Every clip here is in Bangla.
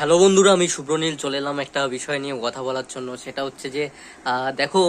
হ্যালো বন্ধুরা আমি সুব্রনীল চলে এলাম একটা বিষয় নিয়ে কথা বলার জন্য সেটা হচ্ছে যে দেখো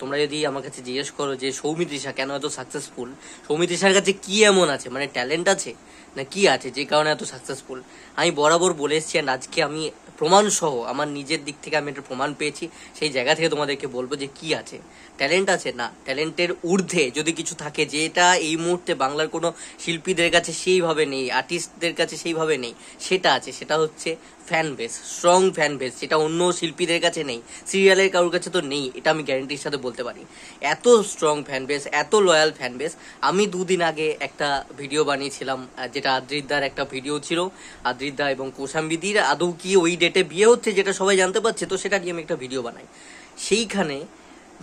তোমরা যদি আমার কাছে জিজ্ঞেস করো যে সৌমিতৃষা কেন এত সাকসেসফুল সৌমিতৃষার কাছে কি এমন আছে মানে ট্যালেন্ট আছে না কি আছে যে কারণে এত সাকসেসফুল আমি বরাবর বলে এসেছি অ্যান্ড আজকে আমি প্রমাণ সহ আমার নিজের দিক থেকে আমি একটা প্রমাণ পেয়েছি সেই জায়গা থেকে তোমাদেরকে বলবো যে কি আছে ট্যালেন্ট আছে না ট্যালেন্টের ঊর্ধ্বে যদি কিছু থাকে যেটা এই মুহূর্তে বাংলার কোনো শিল্পীদের কাছে সেইভাবে নেই আর্টিস্টদের কাছে সেইভাবে নেই সেটা আছে সেটা হচ্ছে fan base strong fan base সেটা অন্য শিল্পীদের কাছে নেই সিরিয়ালের কারোর কাছে তো নেই এটা আমি গ্যারেন্টির সাথে বলতে পারি এত স্ট্রং ফ্যান বেস এত লয়াল ফ্যান বেস আমি দুদিন আগে একটা ভিডিও বানিয়েছিলাম যেটা আদ্রিদ্দার একটা ভিডিও ছিল আদ্রিদ্দা এবং কোশাম্বিদির আদৌ কি ওই ডেটে বিয়ে হচ্ছে যেটা সবাই জানতে পারছে তো সেটা নিয়ে আমি একটা ভিডিও বানাই সেইখানে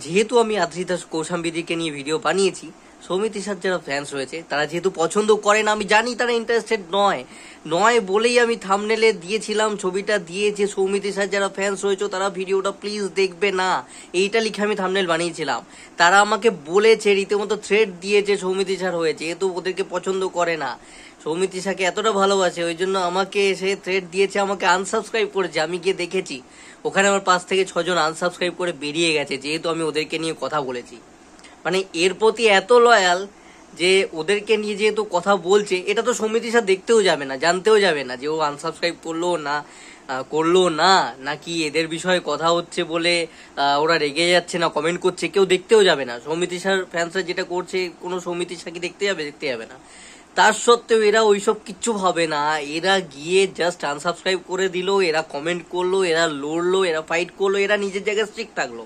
যেহেতু আমি আদ্রিদা কৌশাম্বিদিকে নিয়ে ভিডিও বানিয়েছি সৌমিত্রী ইসার যারা ফ্যান্স রয়েছে তারা যেহেতু পছন্দ করেন আমি জানি তারা ইন্টারেস্টেড নয় নয় বলেই আমি থামনেলে দিয়েছিলাম ছবিটা দিয়ে যে সৌমিত্রী ইসার যারা ফ্যান্স রয়েছে তারা ভিডিওটা প্লিজ দেখবে না এইটা লিখে আমি থামনেল বানিয়েছিলাম তারা আমাকে বলেছে রীতিমতো থ্রেড দিয়েছে সৌমিত্রী সার হয়েছে যেহেতু ওদেরকে পছন্দ করে না সৌমিত্রী সাকে এতটা ভালোবাসে ওই জন্য আমাকে এসে থ্রেড দিয়েছে আমাকে আনসাবস্ক্রাইব করেছে আমি গিয়ে দেখেছি ওখানে আমার পাঁচ থেকে ছজন আনসাবস্ক্রাইব করে বেরিয়ে গেছে যেহেতু আমি ওদেরকে নিয়ে কথা বলেছি মানে এর প্রতি এত লয়াল যে ওদেরকে নিয়ে যেহেতু কথা বলছে এটা তো সমিতি সাথে দেখতেও যাবে না জানতেও যাবে না যে ও আনসাবস্ক্রাইব করলো না করলো না নাকি এদের বিষয়ে কথা হচ্ছে বলে ওরা রেগে যাচ্ছে না কমেন্ট করছে কেউ দেখতেও যাবে না সমিতি স্যার ফ্যান্সার যেটা করছে কোনো সমিতি কি দেখতে যাবে দেখতে যাবে না তার সত্ত্বেও এরা ওইসব কিচ্ছু ভাবে না এরা গিয়ে জাস্ট আনসাবস্ক্রাইব করে দিল এরা কমেন্ট করলো এরা লড়লো এরা ফাইট করলো এরা নিজের জায়গায় স্ট্রিক থাকলো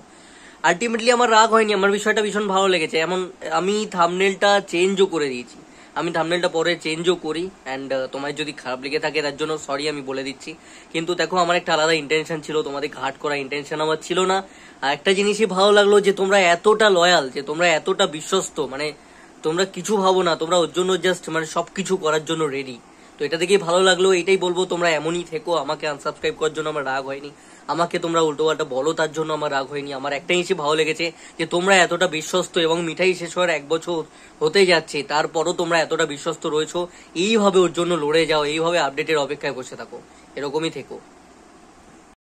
আলটিমেটলি আমার রাগ হয়নি আমার বিষয়টা ভীষণ ভালো লেগেছে এমন আমি থামনেলটা চেঞ্জও করে দিয়েছি আমি থামনেলটা পরে চেঞ্জও করি অ্যান্ড uh, তোমার যদি খারাপ লেগে থাকে তার জন্য সরি আমি বলে দিচ্ছি কিন্তু দেখো আমার একটা আলাদা ইন্টেনশন ছিল তোমাদের ঘাট করা ইন্টেনশন আমার ছিল না আর একটা জিনিসই ভালো লাগলো যে তোমরা এতটা লয়াল যে তোমরা এতটা বিশ্বস্ত মানে তোমরা কিছু ভাবো না তোমরা ওর জন্য জাস্ট মানে সব কিছু করার জন্য রেডি তো এটা দেখেই ভালো লাগলো এটাই বলবো তোমরা এমনই থেকো আমাকে আনসাবস্ক্রাইব করার জন্য আমার রাগ হয়নি আমাকে তোমরা উল্টোপাল্টা বলো তার জন্য আমার রাগ হয়নি আমার একটাই জিনিসই ভালো লেগেছে যে তোমরা এতটা বিশ্বস্ত এবং মিঠাই শেষ হওয়ার এক বছর হতে যাচ্ছে তারপরও তোমরা এতটা বিশ্বস্ত রয়েছো এইভাবে ওর জন্য লড়ে যাও এইভাবে আপডেটের অপেক্ষায় বসে থাকো এরকমই থেকো